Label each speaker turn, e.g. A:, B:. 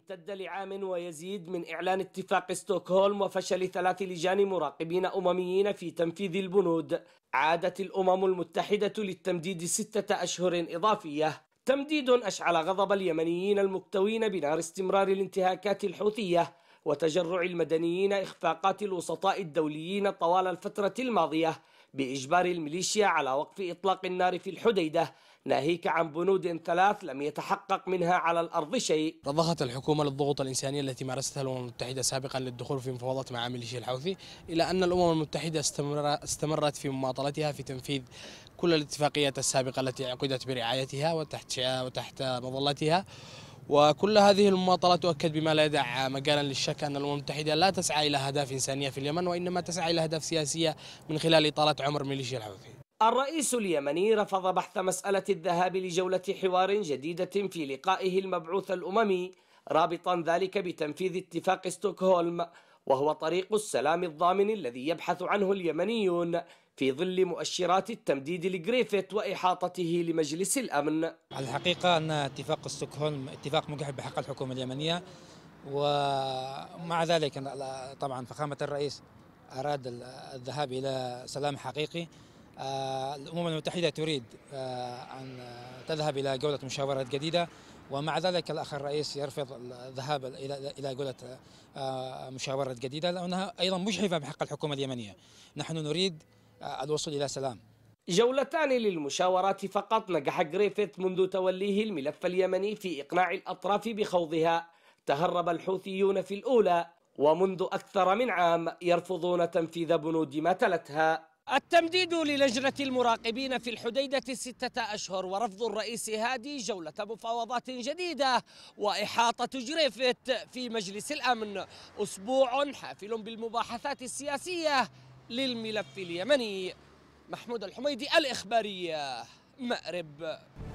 A: امتد لعام ويزيد من إعلان اتفاق ستوكهولم وفشل ثلاث لجان مراقبين أمميين في تنفيذ البنود عادت الأمم المتحدة للتمديد ستة أشهر إضافية تمديد أشعل غضب اليمنيين المكتوين بنار استمرار الانتهاكات الحوثية وتجرع المدنيين إخفاقات الوسطاء الدوليين طوال الفترة الماضية بإجبار الميليشيا على وقف إطلاق النار
B: في الحديدة ناهيك عن بنود ثلاث لم يتحقق منها على الأرض شيء رضخت الحكومة للضغوط الإنسانية التي مارستها الأمم المتحدة سابقا للدخول في مفاوضات مع ميليشيا الحوثي إلى أن الأمم المتحدة استمرت في مماطلتها في تنفيذ كل الاتفاقيات السابقة التي عقدت برعايتها وتحت, وتحت مظلتها وكل هذه المماطله تؤكد بما لا يدع مجالا للشك أن الأمم المتحدة لا تسعى إلى أهداف إنسانية في اليمن وإنما تسعى إلى أهداف سياسية من خلال إطالة عمر ميليشيا الحوثي
A: الرئيس اليمني رفض بحث مسألة الذهاب لجولة حوار جديدة في لقائه المبعوث الأممي رابطا ذلك بتنفيذ اتفاق ستوكهولم وهو طريق السلام الضامن الذي يبحث عنه اليمنيون في ظل مؤشرات التمديد لجريفيث وإحاطته لمجلس الأمن على
C: الحقيقة أن اتفاق السكهون اتفاق مجحب بحق الحكومة اليمنية ومع ذلك طبعا فخامة الرئيس أراد الذهاب إلى سلام حقيقي آه، الأمم المتحدة تريد آه، أن تذهب إلى جولة مشاورات جديدة ومع ذلك الاخ الرئيس يرفض الذهاب الى الى جوله آه، مشاوره جديده لانها ايضا مجحفه بحق الحكومه اليمنيه، نحن نريد آه، الوصول الى سلام. جولتان للمشاورات
A: فقط نجح جريفيث منذ توليه الملف اليمني في اقناع الاطراف بخوضها، تهرب الحوثيون في الاولى ومنذ اكثر من عام يرفضون تنفيذ بنود ما تلتها. التمديد للجنة المراقبين في الحديدة ستة أشهر ورفض الرئيس هادي جولة مفاوضات جديدة وإحاطة جريفت في مجلس الأمن أسبوع حافل بالمباحثات السياسية للملف اليمني محمود الحميدي الإخبارية مأرب